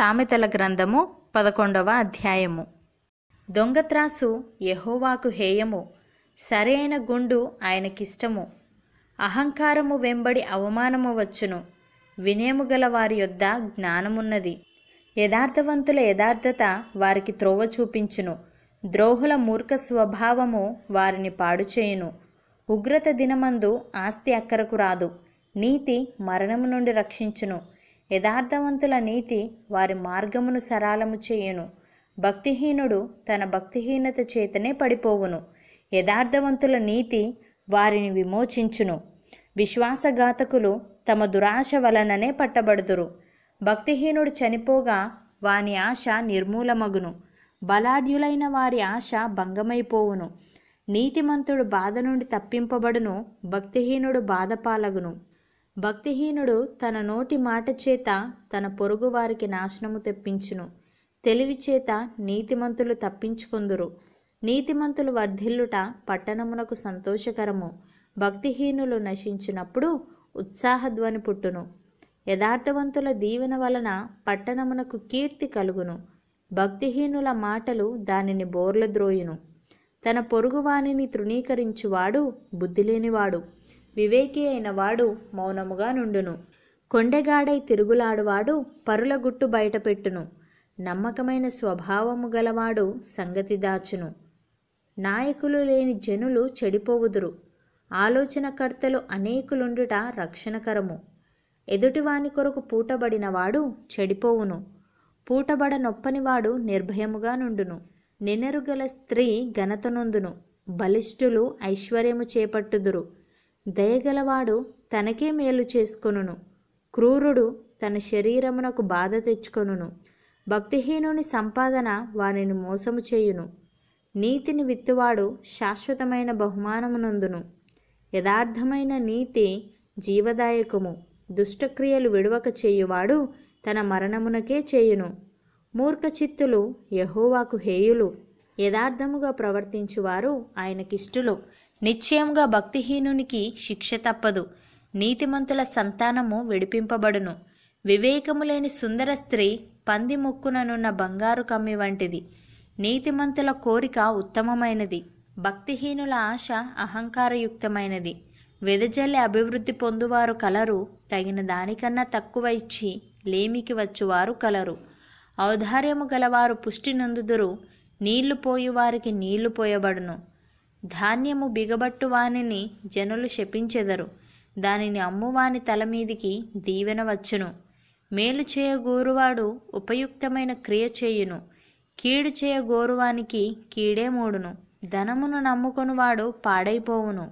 సామెతల గ్రంథము పదకొండవ అధ్యాయము దొంగత్రాసు యహోవాకు హేయము సరైన గుండు ఆయనకిష్టము అహంకారము వెంబడి అవమానము వచ్చును వినయము గల వారి యొద్ద జ్ఞానమున్నది యథార్థవంతుల యథార్థత వారికి త్రోవ చూపించును ద్రోహుల మూర్ఖ స్వభావము వారిని పాడుచేయును ఉగ్రత దినమందు ఆస్తి అక్కరకు రాదు నీతి మరణము నుండి రక్షించును యథార్థవంతుల నీతి వారి మార్గమును సరాలము చేయును భక్తిహీనుడు తన భక్తిహీనత చేతనే పడిపోవును యథార్థవంతుల నీతి వారిని విమోచించును విశ్వాసఘాతకులు తమ దురాశ వలననే పట్టబడుదురు భక్తిహీనుడు చనిపోగా వాని ఆశ నిర్మూలమగును బలాఢ్యులైన వారి ఆశ భంగమైపోవును నీతిమంతుడు బాధ నుండి తప్పింపబడును భక్తిహీనుడు బాధపాలగును భక్తిహీనుడు తన నోటి మాట చేత తన పొరుగు వారికి నాశనము తెప్పించును తెలివి చేత నీతిమంతులు తప్పించుకొందురు నీతిమంతులు వర్ధిల్లుట పట్టణమునకు సంతోషకరము భక్తిహీనులు నశించినప్పుడు ఉత్సాహధ్వని పుట్టును యథార్థవంతుల దీవెన వలన పట్టణమునకు కీర్తి కలుగును భక్తిహీనుల మాటలు దానిని బోర్లద్రోయును తన పొరుగువాణిని తృణీకరించువాడు బుద్ధిలేనివాడు వివేకి అయిన వాడు మౌనముగా నుండును కొండెగాడై తిరుగులాడువాడు పరుల గుట్టు బయటపెట్టును నమ్మకమైన స్వభావము గలవాడు సంగతి దాచును నాయకులు లేని జనులు చెడిపోవుదురు ఆలోచనకర్తలు అనేకులుండుట రక్షణకరము ఎదుటివాని కొరకు పూటబడినవాడు చెడిపోవును పూటబడ నొప్పనివాడు నిర్భయముగా నుండును నినరుగల స్త్రీ ఘనతనొందును బలిష్ఠులు ఐశ్వర్యము చేపట్టుదురు దయగలవాడు తనకే మేలు చేసుకొనును క్రూరుడు తన శరీరమునకు బాధ తెచ్చుకొనును భక్తిహీనుని సంపాదన వారిని మోసము చేయును నీతిని విత్తువాడు శాశ్వతమైన బహుమానమునందును యథార్థమైన నీతి జీవదాయకము దుష్టక్రియలు విడవక చేయువాడు తన మరణమునకే చేయును మూర్ఖచిత్తులు యహోవాకు హేయులు యథార్థముగా ప్రవర్తించువారు ఆయనకిష్టులు నిశ్చయంగా భక్తిహీనునికి శిక్ష తప్పదు నీతిమంతుల సంతానము విడిపింపబడును వివేకము లేని సుందర స్త్రీ పంది ముక్కుననున్న బంగారు కమ్మి వంటిది నీతిమంతుల కోరిక ఉత్తమమైనది భక్తిహీనుల ఆశ అహంకారయుక్తమైనది వెదజల్లి అభివృద్ధి పొందువారు కలరు తగిన దానికన్నా తక్కువ ఇచ్చి లేమికి వచ్చువారు కలరు ఔదార్యము గలవారు పుష్టి నందుదురు నీళ్లు పోయువారికి నీళ్లు పోయబడును ధాన్యము బిగబట్టువాని జనులు శపించెదరు దానిని అమ్మువాని తల మీదికి దీవెన వచ్చును మేలు చేయగోరువాడు ఉపయుక్తమైన క్రియ చేయును కీడు చేయగోరువానికి కీడే మూడును ధనమును నమ్ముకొనివాడు పాడైపోవును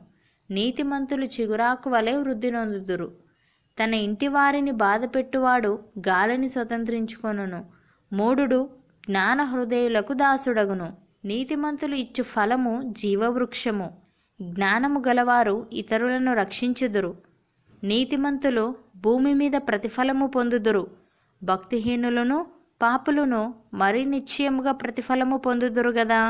నీతిమంతులు చిగురాకు వలె వృద్ధి నొందుదురు తన ఇంటి వారిని బాధపెట్టువాడు గాలిని స్వతంత్రించుకొనును మూడుడు జ్ఞాన హృదయులకు దాసుడగును నీతిమంతులు ఇచ్చు ఫలము జీవవృక్షము జ్ఞానము గలవారు ఇతరులను రక్షించుదురు నీతిమంతులు భూమి మీద ప్రతిఫలము పొందుదురు భక్తిహీనులను పాపులను మరి నిశ్చయముగా ప్రతిఫలము పొందుదురు గదా